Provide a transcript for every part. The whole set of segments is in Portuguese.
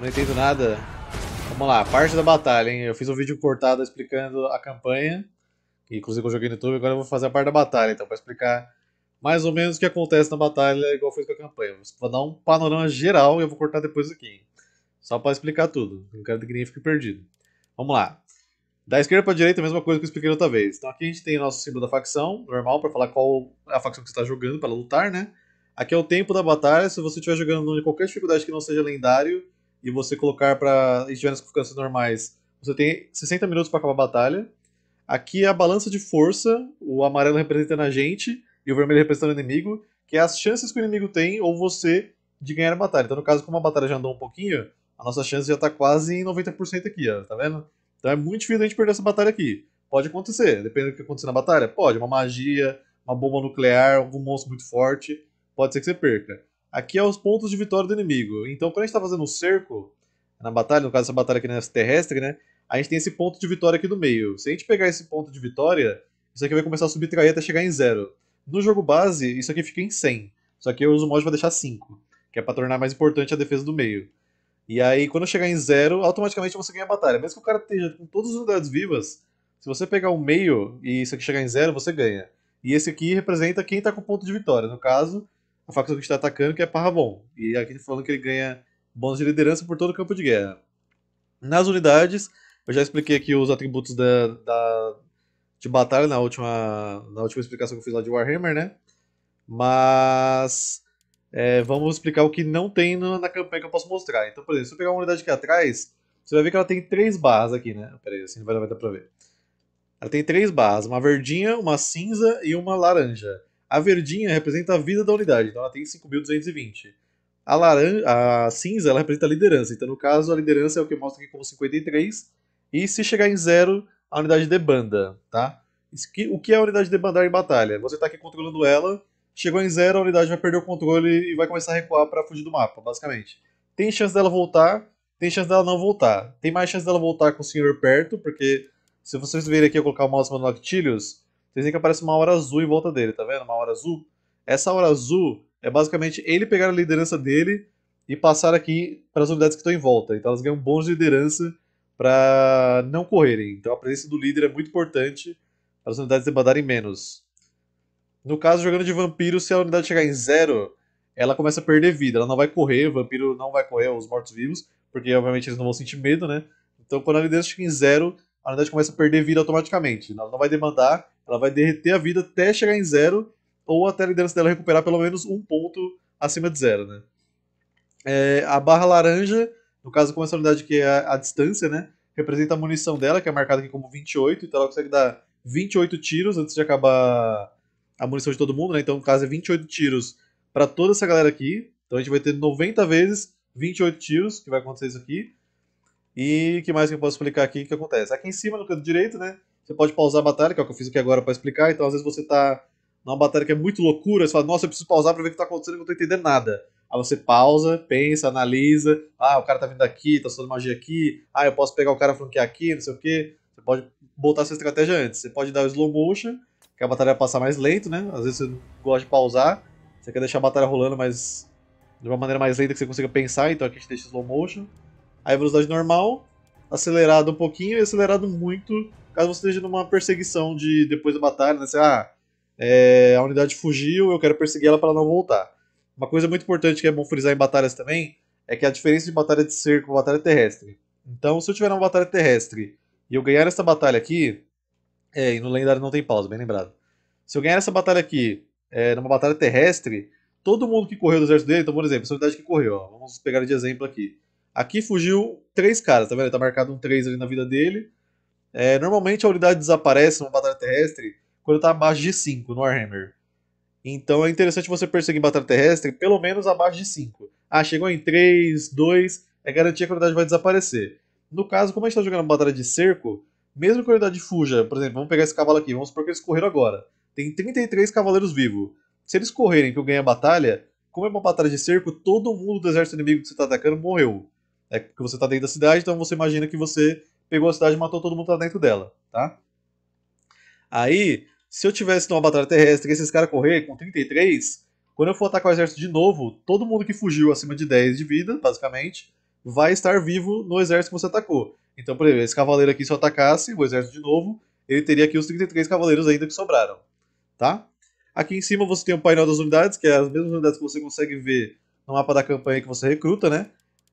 Não entendo nada. Vamos lá, parte da batalha, hein? Eu fiz um vídeo cortado explicando a campanha. Que inclusive eu joguei no YouTube, agora eu vou fazer a parte da batalha, então, para explicar mais ou menos o que acontece na batalha, igual eu fiz com a campanha. Vou dar um panorama geral e eu vou cortar depois aqui, hein? Só para explicar tudo. Não quero que ninguém fique perdido. Vamos lá. Da esquerda para direita, a mesma coisa que eu expliquei outra vez. Então aqui a gente tem o nosso símbolo da facção, normal, para falar qual é a facção que você está jogando para lutar, né? Aqui é o tempo da batalha. Se você estiver jogando em qualquer dificuldade que não seja lendário, e você colocar para estiver nas normais, você tem 60 minutos para acabar a batalha. Aqui é a balança de força, o amarelo representando a gente e o vermelho representando o inimigo, que é as chances que o inimigo tem ou você de ganhar a batalha. Então, no caso, como a batalha já andou um pouquinho, a nossa chance já está quase em 90% aqui, ó, tá vendo? Então é muito difícil a gente perder essa batalha aqui. Pode acontecer, dependendo do que acontecer na batalha. Pode, uma magia, uma bomba nuclear, algum monstro muito forte, pode ser que você perca aqui é os pontos de vitória do inimigo. Então, quando a gente está fazendo um cerco, na batalha, no caso essa batalha aqui na é terrestre, né? A gente tem esse ponto de vitória aqui no meio. Se a gente pegar esse ponto de vitória, isso aqui vai começar a subtrair até chegar em zero. No jogo base, isso aqui fica em 100. Só que eu uso o mod para deixar 5, que é para tornar mais importante a defesa do meio. E aí, quando chegar em zero, automaticamente você ganha a batalha. Mesmo que o cara esteja com todas as unidades vivas, se você pegar o meio e isso aqui chegar em zero, você ganha. E esse aqui representa quem está com o ponto de vitória. No caso, a facção que está atacando, que é Parravon. E aqui tá falando que ele ganha bônus de liderança por todo o campo de guerra. Nas unidades, eu já expliquei aqui os atributos da, da de batalha na última, na última explicação que eu fiz lá de Warhammer, né? Mas é, vamos explicar o que não tem no, na campanha que eu posso mostrar. Então, por exemplo, se eu pegar uma unidade aqui atrás, você vai ver que ela tem três barras aqui, né? Pera aí, assim não vai, vai dar pra ver. Ela tem três barras, uma verdinha, uma cinza e uma laranja. A verdinha representa a vida da unidade, então ela tem 5.220. A, laranja, a cinza ela representa a liderança, então no caso a liderança é o que mostra aqui como 53. E se chegar em zero, a unidade debanda, tá? o que é a unidade debandar em batalha? Você está aqui controlando ela, chegou em zero, a unidade vai perder o controle e vai começar a recuar para fugir do mapa, basicamente. Tem chance dela voltar, tem chance dela não voltar. Tem mais chance dela voltar com o senhor perto, porque se vocês verem aqui eu colocar o mouse no Noctilius, vocês veem que aparece uma hora azul em volta dele, tá vendo? Uma hora azul. Essa hora azul é basicamente ele pegar a liderança dele e passar aqui para as unidades que estão em volta. Então elas ganham bons de liderança para não correrem. Então a presença do líder é muito importante para as unidades demandarem menos. No caso, jogando de vampiro, se a unidade chegar em zero, ela começa a perder vida. Ela não vai correr, o vampiro não vai correr os mortos-vivos, porque obviamente eles não vão sentir medo, né? Então quando a liderança chega em zero, a unidade começa a perder vida automaticamente. Ela não vai demandar ela vai derreter a vida até chegar em zero, ou até a liderança dela recuperar pelo menos um ponto acima de zero, né? É, a barra laranja, no caso com essa unidade que é a, a, distância, né? Representa a munição dela, que é marcada aqui como 28, então ela consegue dar 28 tiros antes de acabar a munição de todo mundo, né? Então, no caso, é 28 tiros para toda essa galera aqui. Então a gente vai ter 90 vezes 28 tiros, que vai acontecer isso aqui. E que mais que eu posso explicar aqui que acontece? Aqui em cima, no canto direito, né? Você pode pausar a batalha, que é o que eu fiz aqui agora para explicar. Então, às vezes você tá numa batalha que é muito loucura, você fala, nossa, eu preciso pausar para ver o que tá acontecendo, que eu não tô entendendo nada. Aí você pausa, pensa, analisa. Ah, o cara tá vindo daqui, tá usando magia aqui. Ah, eu posso pegar o cara flanquear aqui, não sei o quê. Você pode botar sua estratégia antes. Você pode dar o slow motion, que a batalha vai passar mais lento, né? Às vezes você gosta de pausar. Você quer deixar a batalha rolando mas de uma maneira mais lenta que você consiga pensar, então aqui a gente deixa slow motion. Aí velocidade normal, acelerado um pouquinho e acelerado muito Caso você esteja numa perseguição de depois da batalha, né? Você, ah, é, a unidade fugiu, eu quero perseguir ela para ela não voltar. Uma coisa muito importante que é bom frisar em batalhas também é que a diferença de batalha de cerco com batalha terrestre. Então, se eu tiver uma batalha terrestre e eu ganhar essa batalha aqui. É, e no lendário não tem pausa, bem lembrado. Se eu ganhar essa batalha aqui, é, numa batalha terrestre, todo mundo que correu do exército dele, então, por exemplo, essa unidade que correu, ó, vamos pegar de exemplo aqui. Aqui fugiu três caras, tá vendo? Tá marcado um 3 ali na vida dele. É, normalmente a unidade desaparece numa batalha terrestre quando está abaixo de 5 no Warhammer. Então é interessante você perseguir batalha terrestre pelo menos abaixo de 5. Ah, chegou em 3, 2, é garantia que a unidade vai desaparecer. No caso, como a gente está jogando uma batalha de cerco, mesmo que a unidade fuja, por exemplo, vamos pegar esse cavalo aqui, vamos supor que eles correram agora. Tem 33 cavaleiros vivos. Se eles correrem que eu ganhei a batalha, como é uma batalha de cerco, todo mundo do exército inimigo que você está atacando morreu. É porque você está dentro da cidade, então você imagina que você pegou a cidade e matou todo mundo que tá dentro dela, tá? Aí, se eu tivesse numa batalha terrestre e esses caras correr com 33, quando eu for atacar o exército de novo, todo mundo que fugiu acima de 10 de vida, basicamente, vai estar vivo no exército que você atacou. Então, por exemplo, esse cavaleiro aqui, se eu atacasse o exército de novo, ele teria aqui os 33 cavaleiros ainda que sobraram, tá? Aqui em cima você tem o painel das unidades, que é as mesmas unidades que você consegue ver no mapa da campanha que você recruta, né?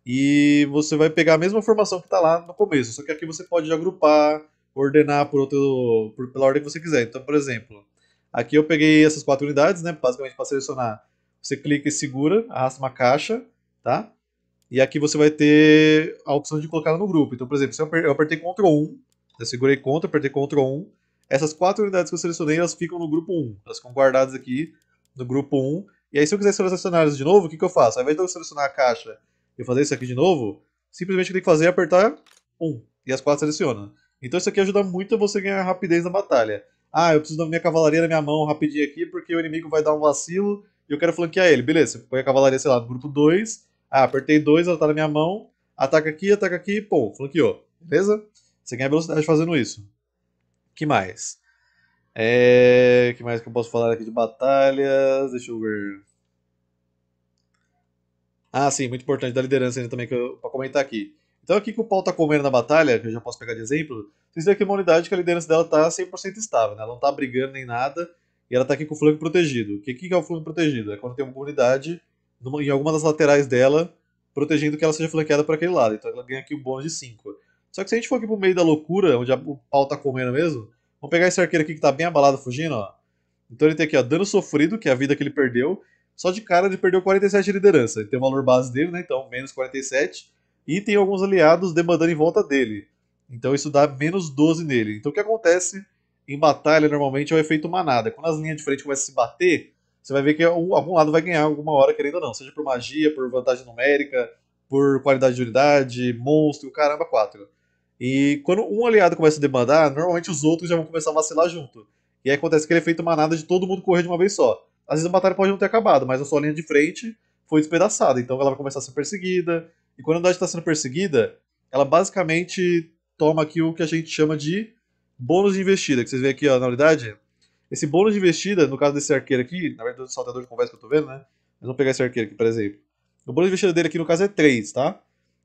e você vai pegar a mesma formação que está lá no começo, só que aqui você pode agrupar, ordenar por outro, por, pela ordem que você quiser. Então, por exemplo, aqui eu peguei essas quatro unidades, né? Basicamente para selecionar, você clica e segura, arrasta uma caixa, tá? E aqui você vai ter a opção de colocar no grupo. Então, por exemplo, se eu apertei Ctrl 1, eu segurei Ctrl, apertei Ctrl 1, essas quatro unidades que eu selecionei, elas ficam no grupo 1. Elas ficam guardadas aqui no grupo 1. E aí, se eu quiser selecionar elas de novo, o que, que eu faço? Ao invés de eu selecionar a caixa eu fazer isso aqui de novo, simplesmente o que tem que fazer é apertar 1 e as quatro seleciona. Então isso aqui ajuda muito a você ganhar rapidez na batalha. Ah, eu preciso da minha cavalaria na minha mão rapidinho aqui porque o inimigo vai dar um vacilo e eu quero flanquear ele. Beleza, você põe a cavalaria, sei lá, no grupo 2. Ah, apertei 2, ela tá na minha mão. Ataca aqui, ataca aqui, pô, flanqueou. Beleza? Você ganha velocidade fazendo isso. que mais? É... que mais que eu posso falar aqui de batalhas? Deixa eu ver. Ah, sim, muito importante, da liderança ainda também, que eu, pra comentar aqui. Então aqui que o pau tá comendo na batalha, que eu já posso pegar de exemplo, vocês veem que é uma unidade que a liderança dela tá 100% estável, né? Ela não tá brigando nem nada, e ela tá aqui com o flanco protegido. O que, que é o flanco protegido? É quando tem uma unidade numa, em alguma das laterais dela, protegendo que ela seja flanqueada para aquele lado. Então ela ganha aqui um bônus de 5. Só que se a gente for aqui pro meio da loucura, onde a, o pau tá comendo mesmo, vamos pegar esse arqueiro aqui que tá bem abalado fugindo, ó. Então ele tem aqui, ó, dano sofrido, que é a vida que ele perdeu, só de cara ele perdeu 47 de liderança. Ele tem o valor base dele, né? Então, menos 47. E tem alguns aliados demandando em volta dele. Então isso dá menos 12 nele. Então o que acontece em batalha normalmente é o efeito manada. Quando as linhas de frente começam a se bater, você vai ver que algum lado vai ganhar alguma hora, querendo ou não. Seja por magia, por vantagem numérica, por qualidade de unidade, monstro, caramba, quatro. E quando um aliado começa a demandar, normalmente os outros já vão começar a vacilar junto. E aí acontece aquele efeito manada de todo mundo correr de uma vez só. Às vezes a batalha pode não ter acabado, mas a sua linha de frente foi despedaçada, então ela vai começar a ser perseguida. E quando a unidade está sendo perseguida, ela basicamente toma aqui o que a gente chama de bônus de investida, que vocês veem aqui ó, na unidade. Esse bônus de investida, no caso desse arqueiro aqui, na verdade do saltador de conversa que eu estou vendo, né? Mas vamos pegar esse arqueiro aqui, por exemplo. O bônus de investida dele aqui, no caso, é 3, tá?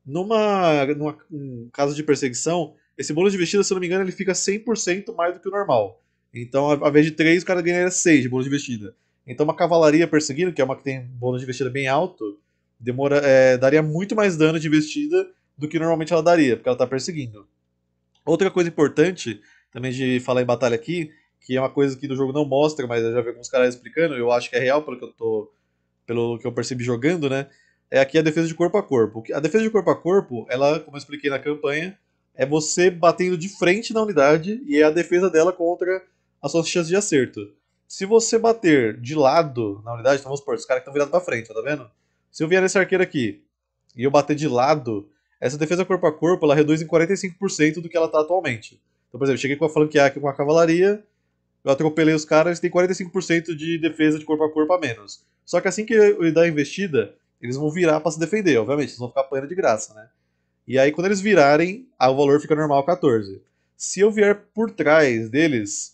Numa, numa um caso de perseguição, esse bônus de investida, se eu não me engano, ele fica 100% mais do que o normal. Então, a vez de 3, o cara ganha 6 de bônus de investida. Então uma cavalaria perseguindo, que é uma que tem bônus de investida bem alto, demora, é, daria muito mais dano de investida do que normalmente ela daria, porque ela está perseguindo. Outra coisa importante, também de falar em batalha aqui, que é uma coisa que no jogo não mostra, mas eu já vi alguns caras explicando, eu acho que é real pelo que eu tô. pelo que eu percebi jogando, né? É aqui a defesa de corpo a corpo. A defesa de corpo a corpo, ela, como eu expliquei na campanha, é você batendo de frente na unidade e é a defesa dela contra as suas chances de acerto. Se você bater de lado na unidade, então vamos supor, os caras estão virados pra frente, tá vendo? Se eu vier nesse arqueiro aqui e eu bater de lado, essa defesa corpo a corpo ela reduz em 45% do que ela tá atualmente. Então, por exemplo, cheguei com a flanquear é aqui com a cavalaria, eu atropelei os caras, tem 45% de defesa de corpo a corpo a menos. Só que assim que eu dar a investida, eles vão virar para se defender, obviamente, eles vão ficar apanhando de graça, né? E aí quando eles virarem, o valor fica normal 14. Se eu vier por trás deles,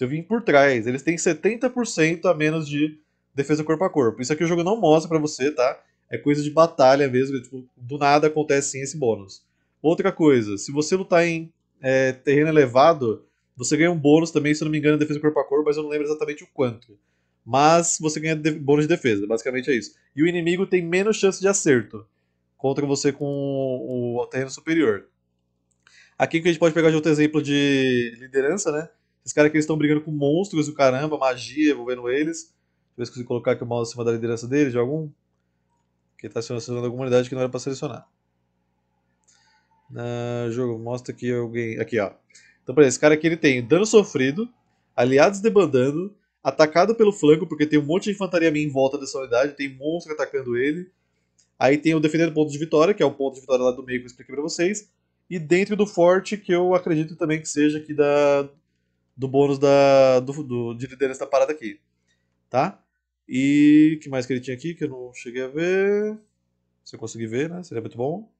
se eu vim por trás. Eles têm 70% a menos de defesa corpo a corpo. Isso aqui o jogo não mostra para você, tá? É coisa de batalha mesmo. É, tipo, do nada acontece sim esse bônus. Outra coisa, se você lutar em é, terreno elevado, você ganha um bônus também, se eu não me engano, de defesa corpo a corpo, mas eu não lembro exatamente o quanto. Mas você ganha bônus de defesa, basicamente é isso. E o inimigo tem menos chance de acerto contra você com o, o terreno superior. Aqui que a gente pode pegar de outro exemplo de liderança, né? Esses caras que estão brigando com monstros do caramba, magia envolvendo eles. Deixa eu ver se consigo colocar aqui o mouse acima da liderança deles de algum. Que está selecionando alguma unidade que não era para selecionar. Ah, jogo, mostra aqui alguém. Aqui, ó. Então, peraí, esse cara aqui ele tem dano sofrido, aliados debandando, atacado pelo flanco, porque tem um monte de infantaria minha em volta dessa unidade, tem monstro atacando ele. Aí tem o defendendo ponto de vitória, que é o ponto de vitória lá do meio que eu expliquei pra vocês. E dentro do forte, que eu acredito também que seja aqui da, do bônus da, do, do, de liderança da parada aqui. Tá? E o que mais que ele tinha aqui que eu não cheguei a ver? Se eu conseguir ver, né? Seria muito bom.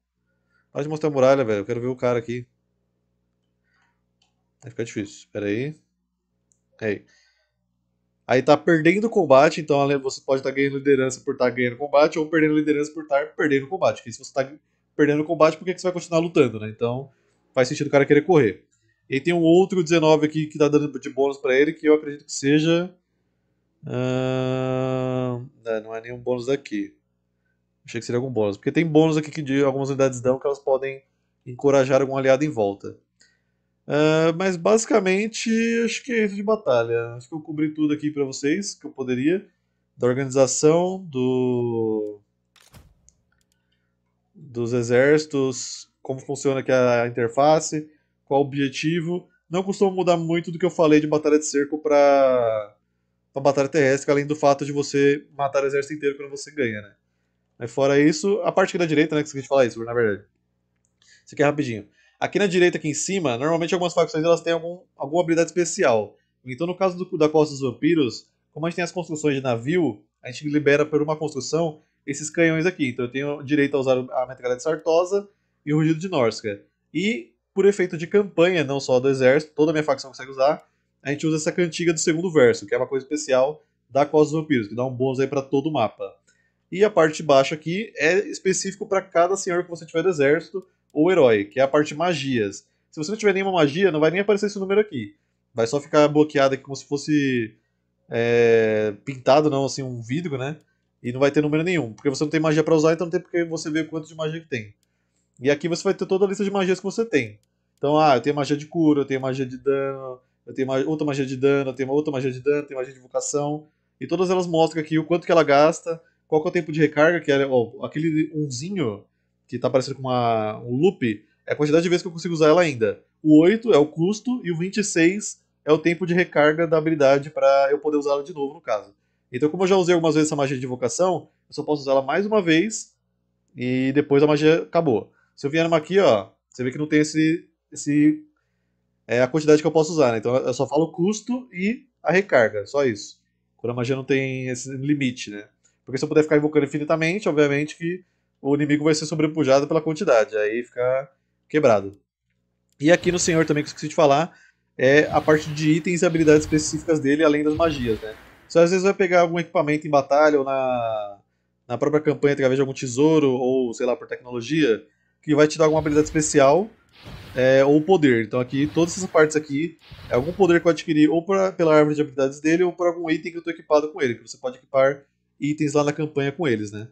Pode mostrar a muralha, velho. Eu quero ver o cara aqui. Vai ficar difícil. Pera aí. Aí. Aí tá perdendo o combate, então você pode estar tá ganhando liderança por estar tá ganhando combate, ou perdendo liderança por estar tá perdendo combate. Porque se você está perdendo combate, por que, que você vai continuar lutando, né? Então faz sentido o cara querer correr. E tem um outro 19 aqui que dá dano de bônus para ele, que eu acredito que seja. Uh... Não, não é nenhum bônus daqui. Achei que seria algum bônus. Porque tem bônus aqui que de algumas unidades dão que elas podem encorajar algum aliado em volta. Uh, mas basicamente, acho que é isso de batalha. Acho que eu cobri tudo aqui para vocês que eu poderia. Da organização, do... dos exércitos, como funciona aqui a interface qual o objetivo. Não costuma mudar muito do que eu falei de batalha de cerco para para batalha terrestre, além do fato de você matar o exército inteiro quando você ganha, né? Mas fora isso, a parte aqui da direita, né, que a gente falar isso, na verdade. Isso aqui é rapidinho. Aqui na direita, aqui em cima, normalmente algumas facções elas têm algum, alguma habilidade especial. Então, no caso do, da Costa dos Vampiros, como a gente tem as construções de navio, a gente libera por uma construção esses canhões aqui. Então, eu tenho direito a usar a metralhadora de Sartosa e o rugido de Norska. E por efeito de campanha, não só do exército, toda a minha facção consegue usar, a gente usa essa cantiga do segundo verso, que é uma coisa especial da Costa dos Vampiros, que dá um bônus aí para todo o mapa. E a parte de baixo aqui é específico para cada senhor que você tiver do exército ou herói, que é a parte magias. Se você não tiver nenhuma magia, não vai nem aparecer esse número aqui. Vai só ficar bloqueado aqui como se fosse é, pintado, não, assim, um vidro, né? E não vai ter número nenhum. Porque você não tem magia para usar, então não tem porque você ver quanto de magia que tem. E aqui você vai ter toda a lista de magias que você tem. Então, ah, eu tenho magia de cura, eu tenho magia de dano, eu tenho outra magia de dano, eu tenho outra magia de dano, eu tenho magia de invocação E todas elas mostram aqui o quanto que ela gasta, qual é o tempo de recarga, que é ó, aquele unzinho que está parecendo com uma, um loop, é a quantidade de vezes que eu consigo usar ela ainda. O 8 é o custo e o 26 é o tempo de recarga da habilidade para eu poder usá-la de novo, no caso. Então, como eu já usei algumas vezes essa magia de invocação, eu só posso usar ela mais uma vez e depois a magia acabou. Se eu vier numa aqui, ó, você vê que não tem esse, esse é a quantidade que eu posso usar, né? Então eu só falo custo e a recarga, só isso. Quando a magia não tem esse limite, né? Porque se eu puder ficar invocando infinitamente, obviamente que o inimigo vai ser sobrepujado pela quantidade, aí fica quebrado. E aqui no Senhor também que eu esqueci de falar, é a parte de itens e habilidades específicas dele, além das magias, né? Você às vezes vai pegar algum equipamento em batalha ou na, na própria campanha através de algum tesouro ou, sei lá, por tecnologia, que vai te dar alguma habilidade especial é, ou poder. Então aqui, todas essas partes aqui, é algum poder que eu adquiri ou pra, pela árvore de habilidades dele ou por algum item que eu estou equipado com ele, que você pode equipar itens lá na campanha com eles, né?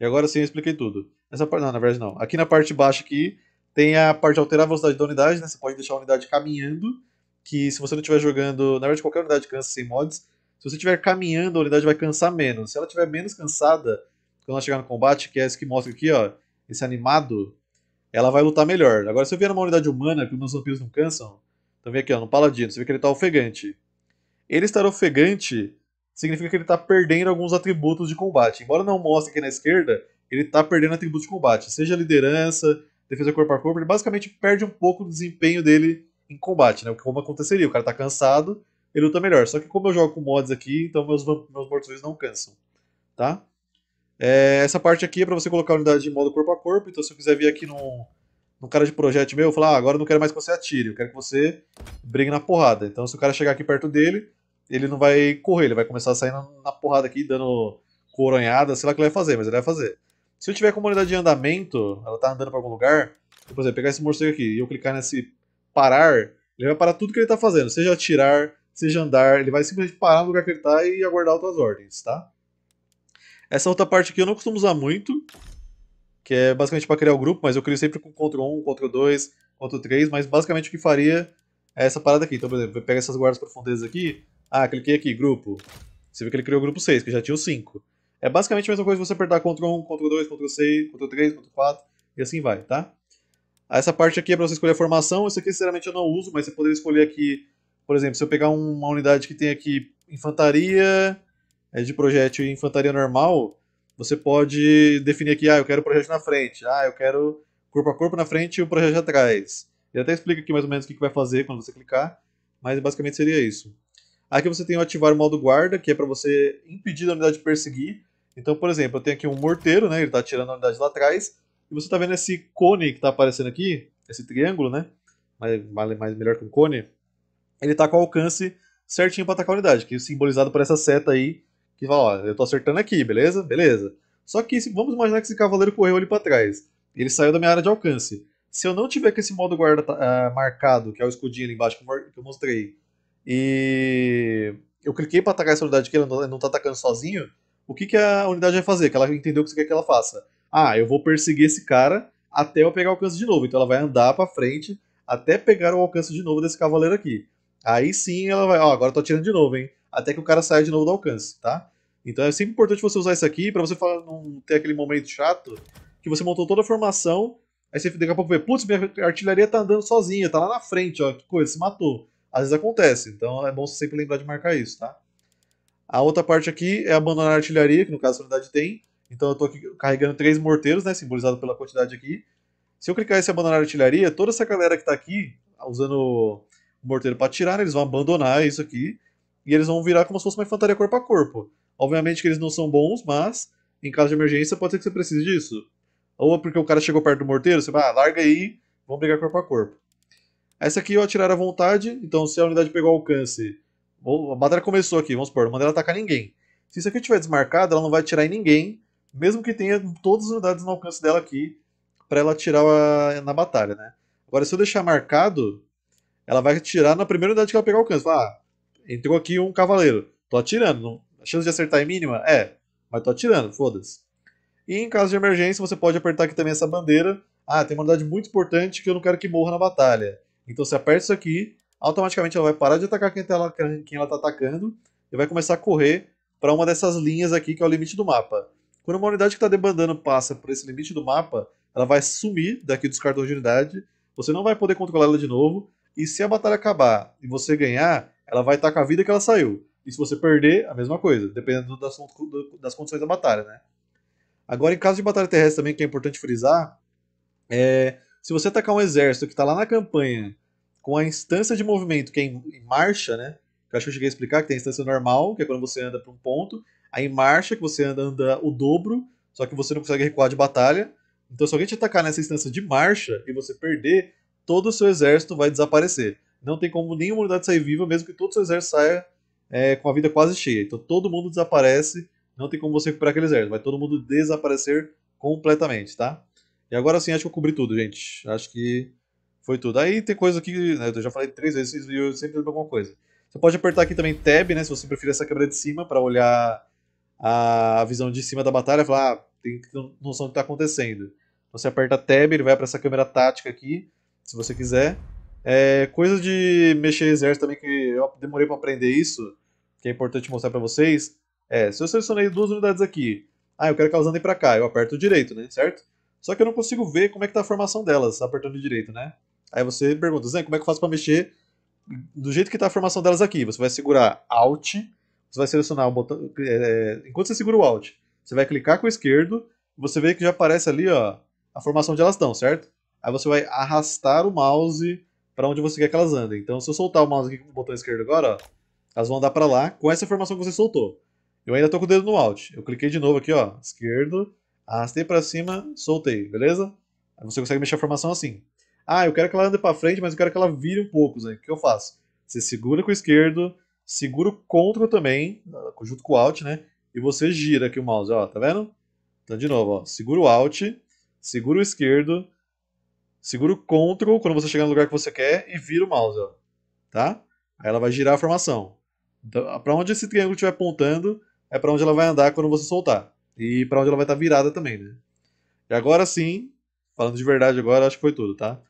E agora sim eu expliquei tudo. Essa parte, não, na verdade não. Aqui na parte baixa aqui, tem a parte de alterar a velocidade da unidade, né? Você pode deixar a unidade caminhando, que se você não estiver jogando, na verdade qualquer unidade cansa sem mods, se você estiver caminhando, a unidade vai cansar menos. Se ela estiver menos cansada, quando ela chegar no combate, que é esse que mostra aqui, ó, esse animado, ela vai lutar melhor. Agora, se eu vier numa unidade humana, que os meus vampiros não cansam, então vem aqui, ó, no paladino, você vê que ele tá ofegante. Ele estar ofegante significa que ele tá perdendo alguns atributos de combate. Embora não mostre aqui na esquerda, ele tá perdendo atributos de combate. Seja liderança, defesa corpo a corpo, ele basicamente perde um pouco do desempenho dele em combate, né? Como aconteceria, o cara tá cansado, ele luta melhor. Só que como eu jogo com mods aqui, então meus, meus mortos não cansam, tá? É, essa parte aqui é para você colocar a unidade de modo corpo a corpo. Então, se eu quiser vir aqui num, no cara de projeto meu, eu falar, ah, agora eu não quero mais que você atire, eu quero que você brigue na porrada. Então, se o cara chegar aqui perto dele, ele não vai correr, ele vai começar a sair na, na porrada aqui, dando coronhada, sei lá o que ele vai fazer, mas ele vai fazer. Se eu tiver com uma unidade de andamento, ela tá andando para algum lugar, eu, por exemplo, pegar esse morcego aqui e eu clicar nesse parar, ele vai parar tudo que ele tá fazendo, seja atirar, seja andar, ele vai simplesmente parar no lugar que ele tá e aguardar outras ordens, tá? Essa outra parte aqui eu não costumo usar muito, que é basicamente para criar o grupo, mas eu crio sempre com Ctrl 1, Ctrl 2, Ctrl 3, mas basicamente o que faria é essa parada aqui. Então, por exemplo, eu pego essas guardas profundezas aqui, ah, cliquei aqui, grupo. Você vê que ele criou o grupo 6, que já tinha o 5. É basicamente a mesma coisa você apertar Ctrl 1, Ctrl 2, Ctrl 6, Ctrl 3, Ctrl 4 e assim vai, tá? Essa parte aqui é para você escolher a formação, isso aqui sinceramente eu não uso, mas você poderia escolher aqui, por exemplo, se eu pegar uma unidade que tem aqui infantaria, é de projétil em infantaria normal, você pode definir aqui, ah, eu quero projétil na frente, ah, eu quero corpo a corpo na frente e o projétil atrás. Ele até explica aqui mais ou menos o que, que vai fazer quando você clicar, mas basicamente seria isso. Aqui você tem o ativar o modo guarda, que é para você impedir a unidade de perseguir. Então, por exemplo, eu tenho aqui um morteiro, né, ele está atirando a unidade lá atrás, e você está vendo esse cone que está aparecendo aqui, esse triângulo, né, mais, mais melhor que um cone, ele está com alcance certinho para atacar a unidade, que é simbolizado por essa seta aí, que fala, ó, eu tô acertando aqui, beleza? Beleza. Só que vamos imaginar que esse cavaleiro correu ali para trás. Ele saiu da minha área de alcance. Se eu não tiver com esse modo guarda uh, marcado, que é o escudinho ali embaixo que eu mostrei, e eu cliquei para atacar essa unidade que ela não tá atacando sozinho, o que, que a unidade vai fazer? Que ela entendeu o que você quer que ela faça. Ah, eu vou perseguir esse cara até eu pegar o alcance de novo. Então ela vai andar para frente até pegar o alcance de novo desse cavaleiro aqui. Aí sim ela vai, ó, agora eu tô atirando de novo, hein? até que o cara saia de novo do alcance, tá? Então é sempre importante você usar isso aqui para você falar, não ter aquele momento chato que você montou toda a formação, aí você daqui a pouco vê, putz, minha artilharia tá andando sozinha, tá lá na frente, ó, que coisa, se matou. Às vezes acontece, então é bom você sempre lembrar de marcar isso, tá? A outra parte aqui é abandonar a artilharia, que no caso a unidade tem. Então eu estou carregando três morteiros, né, simbolizado pela quantidade aqui. Se eu clicar esse abandonar a artilharia, toda essa galera que está aqui, usando o morteiro para atirar, eles vão abandonar isso aqui e eles vão virar como se fosse uma infantaria corpo a corpo. Obviamente que eles não são bons, mas em caso de emergência pode ser que você precise disso. Ou é porque o cara chegou perto do morteiro, você vai, ah, larga aí, vamos brigar corpo a corpo. Essa aqui eu atirar à vontade, então se a unidade pegou alcance, a batalha começou aqui, vamos supor, não mandei ela atacar ninguém. Se isso aqui estiver desmarcado, ela não vai atirar em ninguém, mesmo que tenha todas as unidades no alcance dela aqui, para ela atirar a, na batalha, né? Agora, se eu deixar marcado, ela vai atirar na primeira unidade que ela pegar alcance. Fala, ah, entrou aqui um cavaleiro. Tô atirando. A chance de acertar é mínima? É. Mas tô atirando, foda-se. E em caso de emergência, você pode apertar aqui também essa bandeira. Ah, tem uma unidade muito importante que eu não quero que morra na batalha. Então você aperta isso aqui, automaticamente ela vai parar de atacar quem, ela, tá quem ela tá atacando e vai começar a correr para uma dessas linhas aqui, que é o limite do mapa. Quando uma unidade que está debandando passa por esse limite do mapa, ela vai sumir daqui dos cartões de unidade, você não vai poder controlar ela de novo, e se a batalha acabar e você ganhar, ela vai estar com a vida que ela saiu. E se você perder, a mesma coisa, dependendo das, das condições da batalha, né? Agora, em caso de batalha terrestre também, que é importante frisar, é, se você atacar um exército que está lá na campanha com a instância de movimento que é em, em marcha, né? Que eu acho que eu cheguei a explicar, que tem a instância normal, que é quando você anda para um ponto, aí marcha, que você anda, anda o dobro, só que você não consegue recuar de batalha. Então, se alguém te atacar nessa instância de marcha e você perder, todo o seu exército vai desaparecer não tem como nenhuma unidade sair viva, mesmo que todo seu exército saia é, com a vida quase cheia. Então todo mundo desaparece, não tem como você recuperar aquele exército, vai todo mundo desaparecer completamente, tá? E agora sim, acho que eu cobri tudo, gente. Acho que foi tudo. Aí tem coisa que né, eu já falei três vezes eu sempre lembro alguma coisa. Você pode apertar aqui também Tab, né? Se você preferir essa câmera de cima para olhar a visão de cima da batalha, falar, ah, tem noção do que está acontecendo. Então, você aperta Tab, ele vai para essa câmera tática aqui, se você quiser. É, coisa de mexer exército também, que eu demorei para aprender isso, que é importante mostrar para vocês. É, se eu selecionei duas unidades aqui, ah, eu quero que elas andem para cá, eu aperto o direito, né, certo? Só que eu não consigo ver como é que tá a formação delas, apertando o direito, né? Aí você pergunta, Zé, como é que eu faço para mexer do jeito que tá a formação delas aqui? Você vai segurar Alt, você vai selecionar o botão... É, enquanto você segura o Alt, você vai clicar com o esquerdo, você vê que já aparece ali, ó, a formação onde elas estão, certo? Aí você vai arrastar o mouse para onde você quer que elas andem. Então, se eu soltar o mouse aqui com o botão esquerdo agora, ó, elas vão andar para lá com essa informação que você soltou. Eu ainda tô com o dedo no Alt. Eu cliquei de novo aqui, ó, esquerdo, arrastei para cima, soltei, beleza? Aí você consegue mexer a formação assim. Ah, eu quero que ela ande para frente, mas eu quero que ela vire um pouco, né? O que eu faço? Você segura com o esquerdo, segura o CTRL também, junto com o Alt, né? E você gira aqui o mouse, ó, tá vendo? Então, de novo, ó, segura o Alt, segura o esquerdo, Segura o Ctrl quando você chegar no lugar que você quer e vira o mouse, ó. Tá? Aí ela vai girar a formação. Então, para onde esse triângulo estiver apontando, é para onde ela vai andar quando você soltar. E para onde ela vai estar tá virada também, né? E agora sim, falando de verdade agora, acho que foi tudo, tá?